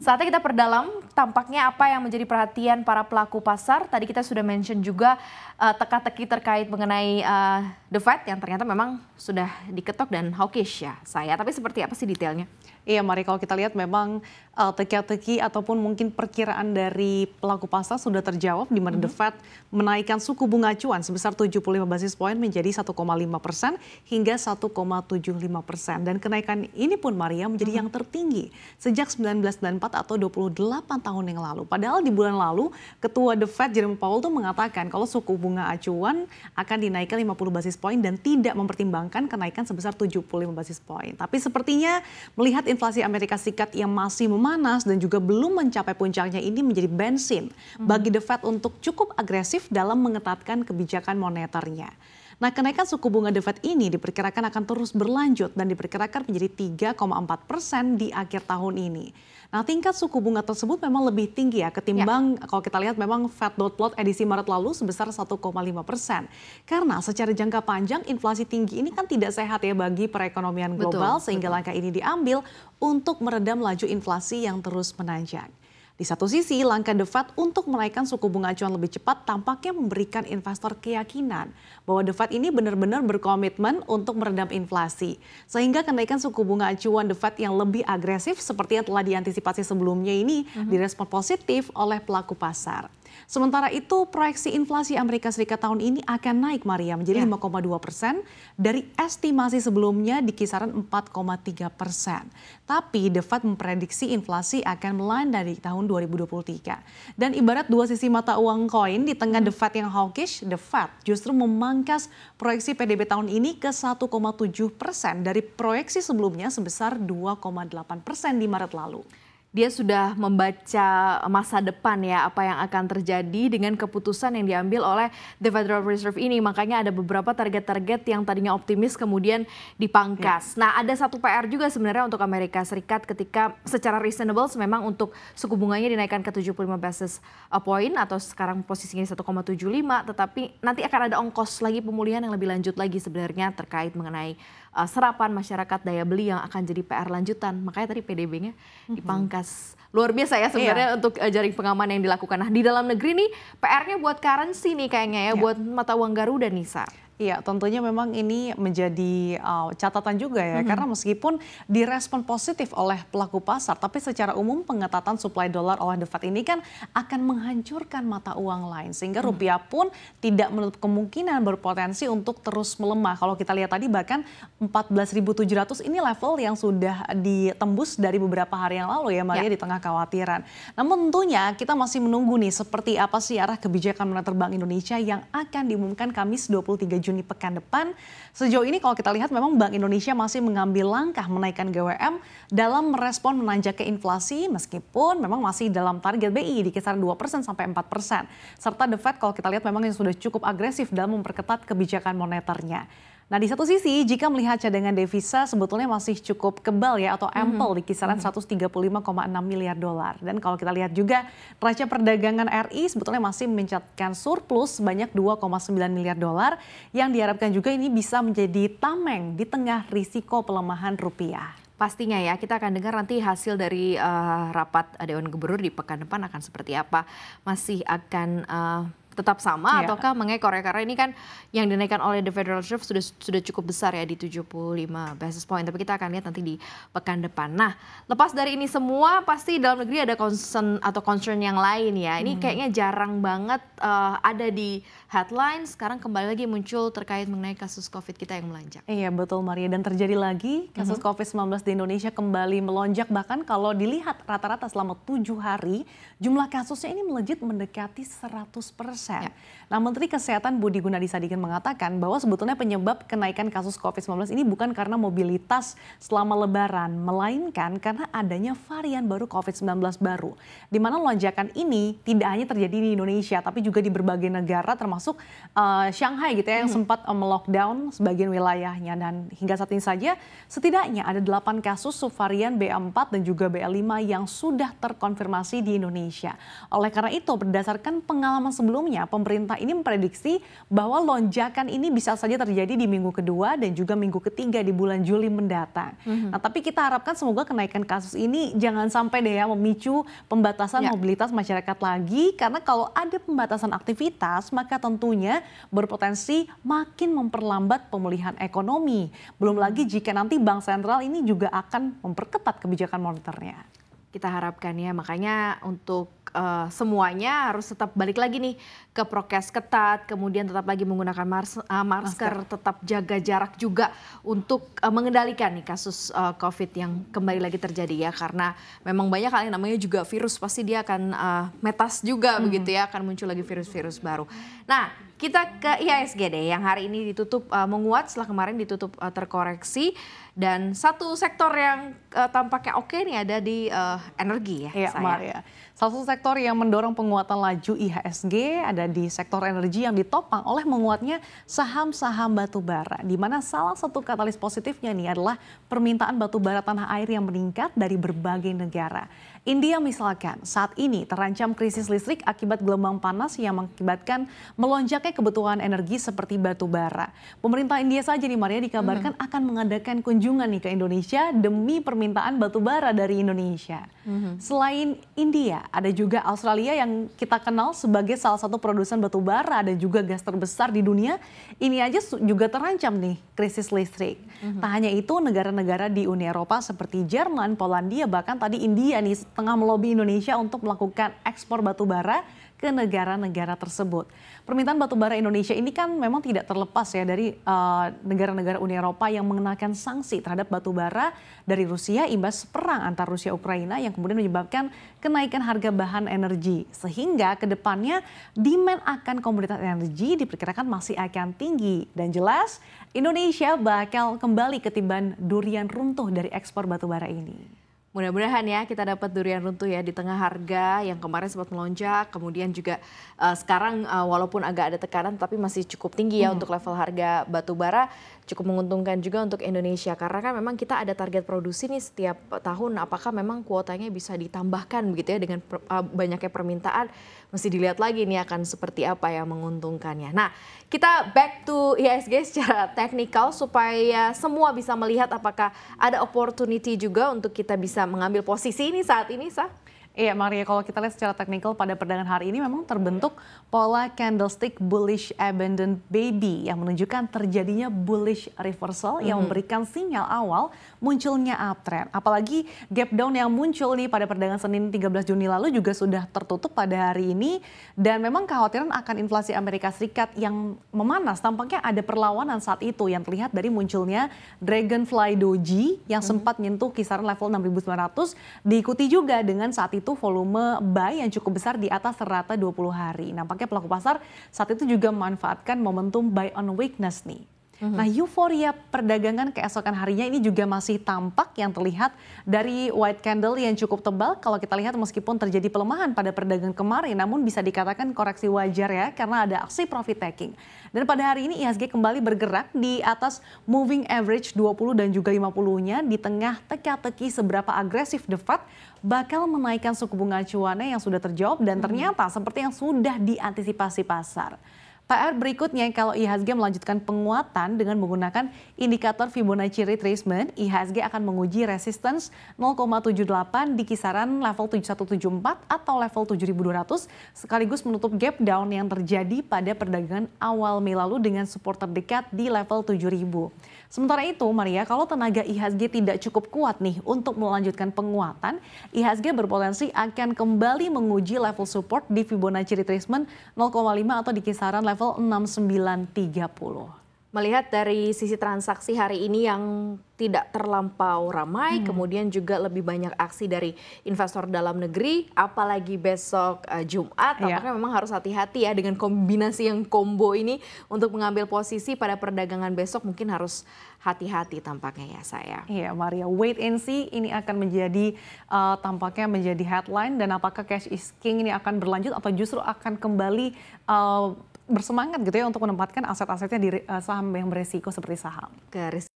Saatnya kita perdalam tampaknya apa yang menjadi perhatian para pelaku pasar. Tadi kita sudah mention juga uh, teka-teki terkait mengenai uh, The Fed yang ternyata memang sudah diketok dan hawkish ya saya. Tapi seperti apa sih detailnya? Iya Mari, kalau kita lihat memang Eh, teka-teki ataupun mungkin perkiraan dari pelaku pasar sudah terjawab di mana mm -hmm. The Fed menaikkan suku bunga acuan sebesar 75 basis poin menjadi 1,5 persen hingga 1,75 persen. Dan kenaikan ini pun Maria menjadi mm -hmm. yang tertinggi sejak 1994 atau 28 tahun yang lalu. Padahal di bulan lalu Ketua The Fed Jerome Powell tuh mengatakan kalau suku bunga acuan akan dinaikkan 50 basis poin dan tidak mempertimbangkan kenaikan sebesar 75 basis poin. Tapi sepertinya melihat inflasi Amerika Serikat yang masih memakai memanas dan juga belum mencapai puncaknya ini menjadi bensin bagi The Fed untuk cukup agresif dalam mengetatkan kebijakan moneternya. Nah, kenaikan suku bunga The Fed ini diperkirakan akan terus berlanjut dan diperkirakan menjadi 3,4 persen di akhir tahun ini. Nah, tingkat suku bunga tersebut memang lebih tinggi ya ketimbang ya. kalau kita lihat memang Fed dot plot edisi Maret lalu sebesar 1,5 persen. Karena secara jangka panjang inflasi tinggi ini kan tidak sehat ya bagi perekonomian global betul, sehingga betul. langkah ini diambil untuk meredam laju inflasi yang terus menanjak. Di satu sisi, langkah The Fed untuk menaikkan suku bunga acuan lebih cepat tampaknya memberikan investor keyakinan bahwa The Fed ini benar-benar berkomitmen untuk meredam inflasi. Sehingga kenaikan suku bunga acuan The Fed yang lebih agresif seperti yang telah diantisipasi sebelumnya ini mhm. direspon positif oleh pelaku pasar. Sementara itu, proyeksi inflasi Amerika Serikat tahun ini akan naik, Maria, menjadi ya. 5,2 persen dari estimasi sebelumnya di kisaran 4,3 persen. Tapi The Fed memprediksi inflasi akan melanda di tahun 2023. Dan ibarat dua sisi mata uang koin, di tengah The Fed yang hawkish, The Fed justru memangkas proyeksi PDB tahun ini ke 1,7 persen dari proyeksi sebelumnya sebesar 2,8 persen di Maret lalu dia sudah membaca masa depan ya apa yang akan terjadi dengan keputusan yang diambil oleh The Federal Reserve ini. Makanya ada beberapa target-target yang tadinya optimis kemudian dipangkas. Ya. Nah ada satu PR juga sebenarnya untuk Amerika Serikat ketika secara reasonable memang untuk suku bunganya dinaikkan ke 75 basis uh, point atau sekarang posisinya 1,75 tetapi nanti akan ada ongkos lagi pemulihan yang lebih lanjut lagi sebenarnya terkait mengenai uh, serapan masyarakat daya beli yang akan jadi PR lanjutan. Makanya tadi PDB-nya dipangkas. Mm-hmm. Luar biasa ya sebenarnya iya. untuk uh, jaring pengaman yang dilakukan. Nah di dalam negeri nih PR-nya buat currency nih kayaknya ya, iya. buat mata uang Garuda Nisa. Iya, tentunya memang ini menjadi uh, catatan juga ya, mm -hmm. karena meskipun direspon positif oleh pelaku pasar, tapi secara umum pengetatan suplai dolar oleh The Fed ini kan akan menghancurkan mata uang lain, sehingga rupiah pun tidak menutup kemungkinan berpotensi untuk terus melemah. Kalau kita lihat tadi bahkan 14.700 ini level yang sudah ditembus dari beberapa hari yang lalu ya, Maria ya. di tengah khawatiran. Namun tentunya kita masih menunggu nih seperti apa sih arah kebijakan moneter Bank Indonesia yang akan diumumkan Kamis 23 Juni Juni pekan depan. Sejauh ini kalau kita lihat memang Bank Indonesia masih mengambil langkah menaikkan GWM dalam merespon menanjaknya inflasi meskipun memang masih dalam target BI di kisaran 2% sampai 4%. Serta The Fed kalau kita lihat memang yang sudah cukup agresif dalam memperketat kebijakan moneternya. Nah, di satu sisi jika melihat cadangan devisa sebetulnya masih cukup kebal ya atau mhm. ample mm -hmm. di kisaran mm -hmm. 135,6 miliar dolar. Dan kalau kita lihat juga neraca perdagangan RI sebetulnya masih mencatatkan surplus sebanyak 2,9 miliar dolar yang diharapkan juga ini bisa menjadi tameng di tengah risiko pelemahan rupiah. Pastinya ya, kita akan dengar nanti hasil dari uh, rapat Dewan Gubernur di pekan depan akan seperti apa. Masih akan uh, tetap sama yeah. ataukah mengekor ya karena ini kan yang dinaikkan oleh the Federal Reserve sudah sudah cukup besar ya di 75 basis point tapi kita akan lihat nanti di pekan depan. Nah, lepas dari ini semua pasti dalam negeri ada concern atau concern yang lain ya. Ini hmm. kayaknya jarang banget uh, ada di headline sekarang kembali lagi muncul terkait mengenai kasus Covid kita yang melonjak. Iya, betul Maria dan terjadi lagi kasus hmm. Covid-19 di Indonesia kembali melonjak bahkan kalau dilihat rata-rata selama tujuh hari jumlah kasusnya ini melejit mendekati 100 persen persen. Ya. Nah, Menteri Kesehatan Budi Gunadi Sadikin mengatakan bahwa sebetulnya penyebab kenaikan kasus COVID-19 ini bukan karena mobilitas selama Lebaran, melainkan karena adanya varian baru COVID-19 baru. Di mana lonjakan ini tidak hanya terjadi di Indonesia, tapi juga di berbagai negara, termasuk uh, Shanghai gitu ya, yang mm-hmm. sempat uh, melockdown sebagian wilayahnya. Dan hingga saat ini saja, setidaknya ada 8 kasus subvarian BA4 dan juga BA5 yang sudah terkonfirmasi di Indonesia. Oleh karena itu, berdasarkan pengalaman sebelumnya, sebelumnya pemerintah ini memprediksi bahwa lonjakan ini bisa saja terjadi di minggu kedua dan juga minggu ketiga di bulan Juli mendatang. Mm-hmm. Nah, tapi kita harapkan semoga kenaikan kasus ini jangan sampai deh ya memicu pembatasan yeah. mobilitas masyarakat lagi karena kalau ada pembatasan aktivitas maka tentunya berpotensi makin memperlambat pemulihan ekonomi. Belum lagi jika nanti bank sentral ini juga akan memperketat kebijakan moneternya. Kita harapkan ya, makanya untuk uh, semuanya harus tetap balik lagi nih ke prokes ketat, kemudian tetap lagi menggunakan mars, uh, masker, masker, tetap jaga jarak juga untuk uh, mengendalikan nih kasus uh, COVID yang kembali lagi terjadi ya, karena memang banyak kali namanya juga virus pasti dia akan uh, metas juga hmm. begitu ya, akan muncul lagi virus-virus baru. Nah kita ke IHSG deh yang hari ini ditutup uh, menguat setelah kemarin ditutup uh, terkoreksi dan satu sektor yang uh, tampaknya oke ini nih ada di uh, energi ya. Iya, Maria. Salah satu sektor yang mendorong penguatan laju IHSG ada di sektor energi yang ditopang oleh menguatnya saham-saham batu bara di mana salah satu katalis positifnya nih adalah permintaan batu bara tanah air yang meningkat dari berbagai negara. India misalkan saat ini terancam krisis listrik akibat gelombang panas yang mengakibatkan melonjaknya memakai kebutuhan energi seperti batu bara. Pemerintah India saja nih Maria dikabarkan -hmm. akan mengadakan kunjungan nih ke Indonesia demi permintaan batu bara dari Indonesia. -hmm. Selain India, ada juga Australia yang kita kenal sebagai salah satu produsen batu bara dan juga gas terbesar di dunia. Ini aja juga terancam nih krisis listrik. -hmm. Tak hanya itu, negara-negara di Uni Eropa seperti Jerman, Polandia, bahkan tadi India nih tengah melobi Indonesia untuk melakukan ekspor batu bara ke negara-negara tersebut. Permintaan batubara Indonesia ini kan memang tidak terlepas ya dari eh, negara-negara uh, Uni Eropa yang mengenakan sanksi terhadap batubara dari Rusia imbas perang antar Rusia Ukraina yang kemudian menyebabkan kenaikan harga bahan energi. Sehingga kedepannya demand akan komoditas energi diperkirakan masih akan tinggi. Dan jelas Indonesia bakal kembali ketiban durian runtuh dari ekspor batubara ini. Mudah-mudahan ya kita dapat durian runtuh ya di tengah harga yang kemarin sempat melonjak, kemudian juga uh, sekarang uh, walaupun agak ada tekanan tapi masih cukup tinggi ya hmm. untuk level harga batubara cukup menguntungkan juga untuk Indonesia karena kan memang kita ada target produksi nih setiap tahun apakah memang kuotanya bisa ditambahkan begitu ya dengan per, uh, banyaknya permintaan mesti dilihat lagi ini akan seperti apa yang menguntungkannya. Nah, kita back to ISG secara teknikal supaya semua bisa melihat apakah ada opportunity juga untuk kita bisa bisa mengambil posisi ini saat ini sah Iya Maria, kalau kita lihat secara teknikal pada perdagangan hari ini memang terbentuk pola candlestick bullish abandon baby yang menunjukkan terjadinya bullish reversal yang mm-hmm. memberikan sinyal awal munculnya uptrend. Apalagi gap down yang muncul nih pada perdagangan Senin 13 Juni lalu juga sudah tertutup pada hari ini dan memang kekhawatiran akan inflasi Amerika Serikat yang memanas tampaknya ada perlawanan saat itu yang terlihat dari munculnya Dragonfly Doji yang mm-hmm. sempat nyentuh kisaran level 6900 diikuti juga dengan saat itu itu volume buy yang cukup besar di atas rata 20 hari. Nampaknya pelaku pasar saat itu juga memanfaatkan momentum buy on weakness nih hmm Nah, euforia perdagangan keesokan harinya ini juga masih tampak yang terlihat dari white candle yang cukup tebal. Kalau kita lihat meskipun terjadi pelemahan pada perdagangan kemarin, namun bisa dikatakan koreksi wajar ya karena ada aksi profit taking. Dan pada hari ini IHSG kembali bergerak di atas moving average 20 dan juga 50-nya di tengah teka-teki seberapa agresif The Fed bakal menaikkan suku bunga acuannya yang sudah terjawab dan mm-hmm. ternyata seperti yang sudah diantisipasi pasar. PR berikutnya kalau IHSG melanjutkan penguatan dengan menggunakan indikator Fibonacci retracement, IHSG akan menguji resistance 0,78 di kisaran level 7174 atau level 7200 sekaligus menutup gap down yang terjadi pada perdagangan awal Mei lalu dengan support terdekat di level 7000. Sementara itu, Maria, kalau tenaga IHSG tidak cukup kuat nih untuk melanjutkan penguatan, IHSG berpotensi akan kembali menguji level support di Fibonacci retracement 0,5 atau di kisaran level 6930 melihat dari sisi transaksi hari ini yang tidak terlampau ramai, hmm. kemudian juga lebih banyak aksi dari investor dalam negeri, apalagi besok uh, Jumat, iya. tampaknya memang harus hati-hati ya dengan kombinasi yang combo ini untuk mengambil posisi pada perdagangan besok mungkin harus hati-hati tampaknya ya saya. Iya Maria, wait and see ini akan menjadi uh, tampaknya menjadi headline dan apakah cash is king ini akan berlanjut atau justru akan kembali uh, bersemangat gitu ya untuk menempatkan aset-asetnya di eh, saham yang beresiko seperti saham. Garis